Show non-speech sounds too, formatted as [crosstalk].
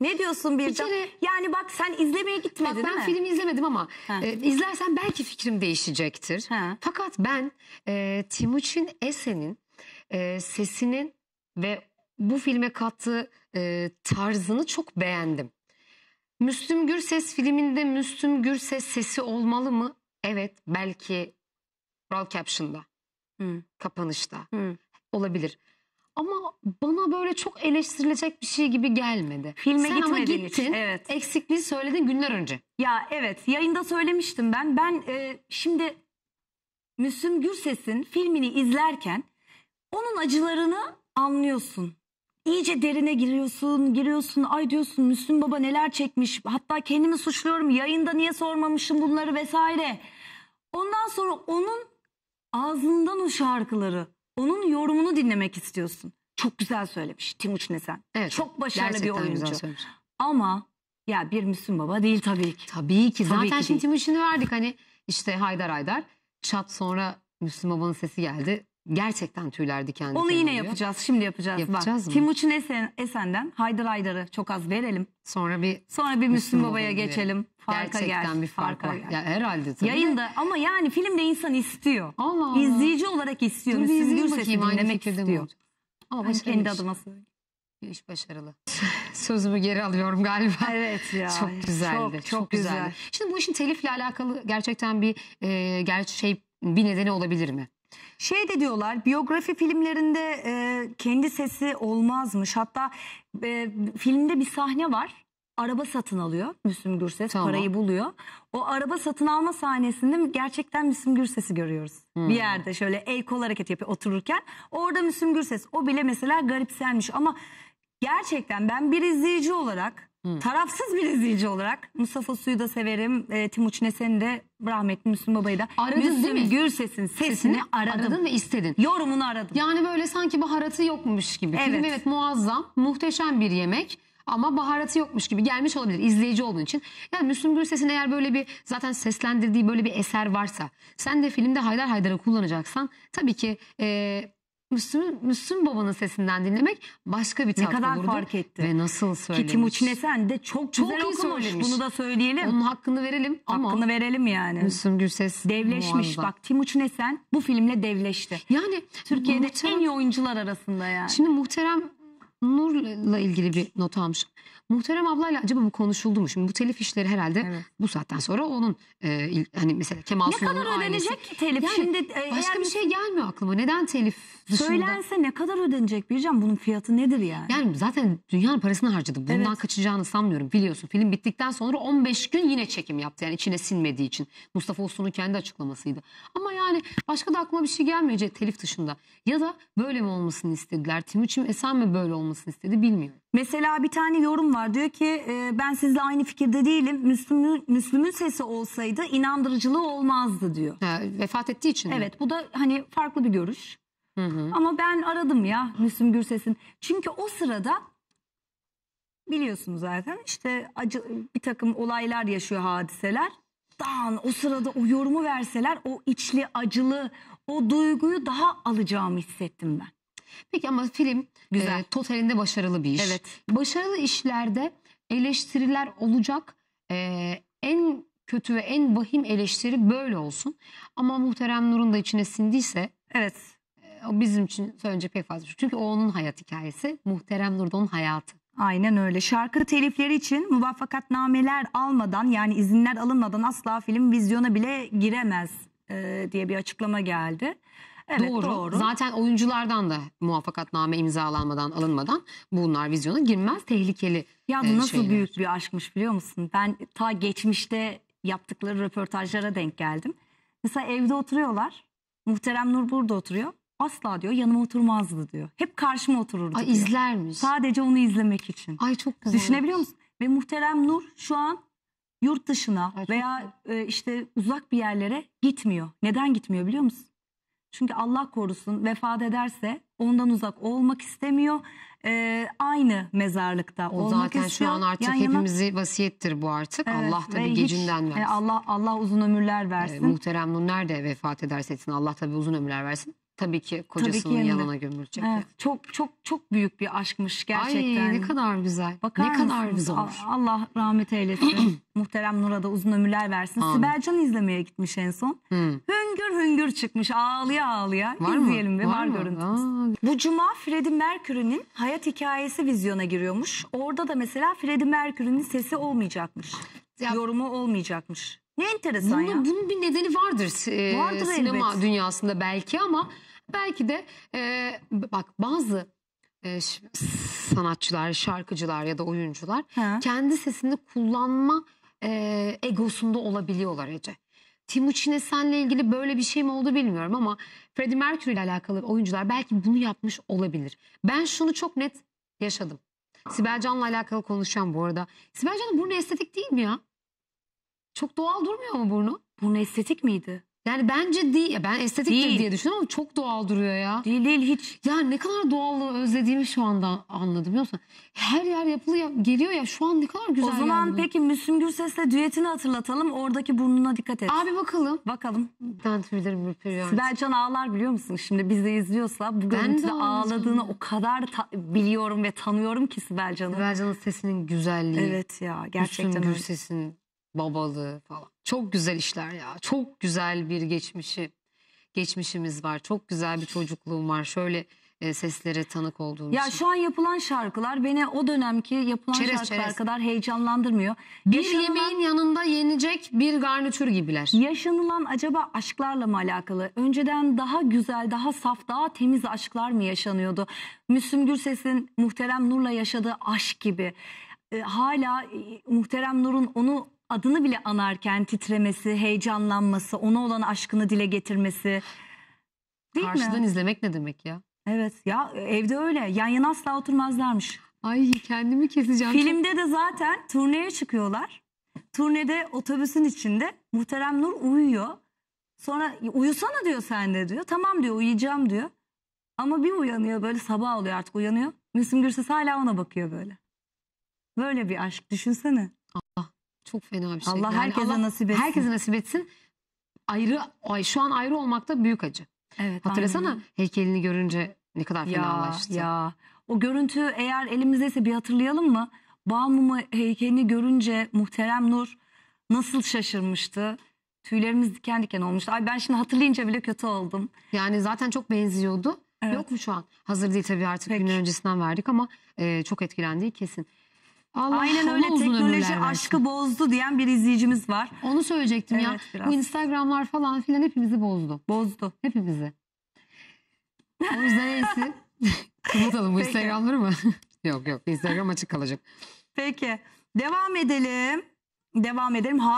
Ne diyorsun bir, bir kere, Yani bak sen izlemeye gitmedin bak, ben mi? filmi izlemedim ama e, izlersen belki fikrim değişecektir. Ha. Fakat ben e, Timuçin Esen'in e, sesinin ve bu filme kattığı e, tarzını çok beğendim. Müslüm Gürses filminde Müslüm Gürses sesi olmalı mı? Evet belki Roll Caption'da, hmm. kapanışta hmm. olabilir. Ama bana böyle çok eleştirilecek bir şey gibi gelmedi. Filme Sen ama gittin. Evet. Eksikliği söyledin günler önce. Ya evet yayında söylemiştim ben. Ben e, şimdi Müslüm Gürses'in filmini izlerken onun acılarını anlıyorsun. İyice derine giriyorsun, giriyorsun. Ay diyorsun Müslüm Baba neler çekmiş. Hatta kendimi suçluyorum. Yayında niye sormamışım bunları vesaire. Ondan sonra onun ağzından o şarkıları onun yorumunu dinlemek istiyorsun. Çok güzel söylemiş Timuçin Esen. Evet, Çok başarılı bir gerçekten güzel oyuncu. söylemiş. Ama ya bir Müslüm Baba değil tabii ki. Tabii ki. Tabii Zaten ki şimdi Timuçin'i verdik hani işte Haydar Haydar. Çat sonra Müslüm Baba'nın sesi geldi. Gerçekten tüyler diken Onu yine oluyor. yapacağız. Şimdi yapacağız. Yapacağız Bak, mı? Timuçin Esen, Esen'den Haydar Haydar'ı çok az verelim. Sonra bir Sonra bir Müslüm Baba'ya geçelim. Farka Gerçekten gel, bir fark var. Ya herhalde tabii. Yayında ama yani filmde insan istiyor. Allah Allah. İzleyici olarak istiyor. Dur bir Müslüm izleyeyim Gürses'i dinlemek istiyor. Ama Ben başarılı. kendi iş. adıma söyleyeyim. Bir başarılı. [laughs] Sözümü geri alıyorum galiba. Evet ya. [laughs] Çok güzeldi. Çok, Çok, güzel. Şimdi bu işin telifle alakalı gerçekten bir e, gerçi şey bir nedeni olabilir mi? Şey de diyorlar biyografi filmlerinde e, kendi sesi olmazmış. Hatta e, filmde bir sahne var. Araba satın alıyor Müslüm Gürses Tamam. parayı buluyor. O araba satın alma sahnesinde gerçekten Müslüm Gürses'i görüyoruz. Bir hmm. yerde şöyle el kol hareketi yapıyor otururken. Orada Müslüm Gürses o bile mesela garipsenmiş ama gerçekten ben bir izleyici olarak Tarafsız bir izleyici olarak Mustafa Su'yu da severim. E, Timuç Nesen'i de rahmetli Müslüm Baba'yı da. Aradın Müslüm değil mi? Gürses'in sesini, sesini aradım. aradın ve istedin. Yorumunu aradım. Yani böyle sanki baharatı yokmuş gibi. Evet. Film evet muazzam, muhteşem bir yemek ama baharatı yokmuş gibi gelmiş olabilir izleyici olduğun için. Yani Müslüm Gürses'in eğer böyle bir zaten seslendirdiği böyle bir eser varsa sen de filmde Haydar Haydar'ı kullanacaksan tabii ki e, Müslüm, Müslüm babanın sesinden dinlemek başka bir tat Ne kadar olurdu. fark etti. Ve nasıl söylemiş. Ki Timuçine Sen de çok, çok güzel iyi okumuş. Söylemiş. Bunu da söyleyelim. Onun hakkını verelim ama. Hakkını verelim yani. Müslüm Gürses Devleşmiş. Muazzam. Bak Timuçin esen bu filmle devleşti. Yani. Türkiye'de muhterem, en iyi oyuncular arasında yani. Şimdi muhterem Nur'la ilgili bir not almış. Muhterem ablayla acaba bu konuşuldu mu? Şimdi bu telif işleri herhalde evet. bu saatten sonra onun e, hani mesela Kemal Sunal'ın ailesi. Ne kadar ödenecek ailesi. telif? Yani Şimdi, e, başka eğer... bir şey gelmiyor aklıma. Neden telif dışında? Söylense ne kadar ödenecek Bircan? Bunun fiyatı nedir yani? Yani zaten dünyanın parasını harcadı. Bundan evet. kaçacağını sanmıyorum biliyorsun. Film bittikten sonra 15 gün yine çekim yaptı. Yani içine sinmediği için. Mustafa Uslu'nun kendi açıklamasıydı. Ama yani başka da aklıma bir şey gelmeyecek telif dışında. Ya da böyle mi olmasını istediler? Timuçin Esen mi böyle olmasını olmasını istedi bilmiyorum. Mesela bir tane yorum var diyor ki ee, ben sizle aynı fikirde değilim. Müslüm'ün Müslüm'ün sesi olsaydı inandırıcılığı olmazdı diyor. Ha, vefat ettiği için. Evet mi? bu da hani farklı bir görüş. Hı hı. Ama ben aradım ya Müslüm Gürses'in. Çünkü o sırada biliyorsunuz zaten işte acı, bir takım olaylar yaşıyor hadiseler. Dağın o sırada o yorumu verseler o içli acılı o duyguyu daha alacağımı hissettim ben. Peki ama film e, Güzel. E, totalinde başarılı bir iş. Evet. Başarılı işlerde eleştiriler olacak. E, en kötü ve en vahim eleştiri böyle olsun. Ama Muhterem Nur'un da içine sindiyse evet. E, o bizim için söyleyecek pek fazla. Şey Çünkü o onun hayat hikayesi. Muhterem Nur onun hayatı. Aynen öyle. Şarkı telifleri için muvaffakatnameler almadan yani izinler alınmadan asla film vizyona bile giremez e, diye bir açıklama geldi. Evet, doğru. doğru. Zaten oyunculardan da muvaffakatname imzalanmadan, alınmadan bunlar vizyona girmez. Tehlikeli Ya bu e, nasıl şeyler. büyük bir aşkmış biliyor musun? Ben ta geçmişte yaptıkları röportajlara denk geldim. Mesela evde oturuyorlar. Muhterem Nur burada oturuyor. Asla diyor yanıma oturmazdı diyor. Hep karşıma otururdu Ay, diyor. izlermiş. Sadece onu izlemek için. Ay çok güzel. Düşünebiliyor musun? Ve muhterem Nur şu an yurt dışına Ay, veya e, işte uzak bir yerlere gitmiyor. Neden gitmiyor biliyor musun? Çünkü Allah korusun vefat ederse ondan uzak olmak istemiyor. Ee, aynı mezarlıkta o olmak zaten istiyor. şu an artık Yan hepimizi yana... vasiyettir bu artık. Evet, Allah tabi gecinden hiç, e, versin. Allah Allah uzun ömürler e, versin. E, muhterem Nunler de vefat ederse etsin. Allah tabi uzun ömürler versin. Tabii ki kocasının tabii ki yanına gömülecek. Evet, ya. çok çok çok büyük bir aşkmış gerçekten. Ay ne kadar güzel. Bakar ne kadar güzel olur. Allah rahmet eylesin. [clears throat] Muhterem Nur'a da uzun ömürler versin. Amin. Sibel Can'ı izlemeye gitmiş en son. Hmm hüngür hüngür çıkmış ağlıya ağlıya. Var İzleyelim mı? ve var, var görüntümüz. Aa. Bu cuma Freddie Mercury'nin hayat hikayesi vizyona giriyormuş. Orada da mesela Freddie Mercury'nin sesi olmayacakmış. Ya, yorumu olmayacakmış. Ne enteresan bunu, ya. Bunun bir nedeni vardır, e, vardır sinema elbet. dünyasında belki ama belki de e, bak bazı e, sanatçılar, şarkıcılar ya da oyuncular ha. kendi sesini kullanma e, egosunda olabiliyorlar Ece. Timuçin'e senle ilgili böyle bir şey mi oldu bilmiyorum ama Freddie Mercury ile alakalı oyuncular belki bunu yapmış olabilir. Ben şunu çok net yaşadım. Sibel Can'la alakalı konuşacağım bu arada. Sibel Can'ın burnu estetik değil mi ya? Çok doğal durmuyor mu burnu? Burnu estetik miydi? Yani bence değil. Ben estetiktir değil. diye düşünüyorum ama çok doğal duruyor ya. Değil değil hiç. Ya ne kadar doğallığı özlediğimi şu anda anladım biliyor musun? Her yer yapılı ya, geliyor ya şu an ne kadar güzel O zaman yani. peki Müslüm Gürses'le düetini hatırlatalım. Oradaki burnuna dikkat et. Abi bakalım. Bakalım. Ben tüylerim ürperiyor. Sibel Can ağlar biliyor musun? Şimdi biz de izliyorsa bu görüntüde ağladığını o kadar biliyorum ve tanıyorum ki Sibel Can'ı. Sibel Can'ın sesinin güzelliği. Evet ya gerçekten Müslüm Gürses'in babalığı falan. Çok güzel işler ya. Çok güzel bir geçmişi geçmişimiz var. Çok güzel bir çocukluğum var. Şöyle e, seslere tanık olduğum Ya için. şu an yapılan şarkılar beni o dönemki yapılan Çerez, şarkılar çerez. kadar heyecanlandırmıyor. Bir Yaşanılan- yemeğin yanında yenecek bir garnitür gibiler. Yaşanılan acaba aşklarla mı alakalı? Önceden daha güzel, daha saf, daha temiz aşklar mı yaşanıyordu? Müslüm Gürses'in Muhterem Nur'la yaşadığı aşk gibi. E, hala e, Muhterem Nur'un onu adını bile anarken titremesi, heyecanlanması, ona olan aşkını dile getirmesi. Değil Karşıdan mi? izlemek ne demek ya? Evet ya evde öyle yan yana asla oturmazlarmış. Ay kendimi keseceğim. Filmde de zaten turneye çıkıyorlar. Turnede otobüsün içinde Muhterem Nur uyuyor. Sonra uyusana diyor sen de diyor. Tamam diyor uyuyacağım diyor. Ama bir uyanıyor böyle sabah oluyor artık uyanıyor. Müslüm Gürses hala ona bakıyor böyle. Böyle bir aşk düşünsene çok fena bir şey. Allah yani herkese Allah nasip etsin. Herkese nasip etsin. Ayrı, ay şu an ayrı olmak da büyük acı. Evet. Hatırlasana aynen. heykelini görünce ne kadar ya, fenalaştı. Ya. O görüntü eğer elimizdeyse bir hatırlayalım mı? Balmumu heykelini görünce muhterem Nur nasıl şaşırmıştı. Tüylerimiz diken diken olmuştu. Ay ben şimdi hatırlayınca bile kötü oldum. Yani zaten çok benziyordu. Evet. Yok mu şu an? Hazır değil tabii artık Peki. günler öncesinden verdik ama e, çok etkilendiği kesin. Allah Aynen öyle teknoloji aşkı bozdu diyen bir izleyicimiz var. Onu söyleyecektim ya. biraz. Bu Instagramlar falan filan hepimizi bozdu. Bozdu. Hepimizi. O yüzden en iyisi [laughs] kapatalım bu Peki. Instagramları mı? [laughs] yok yok Instagram açık kalacak. Peki devam edelim. Devam edelim.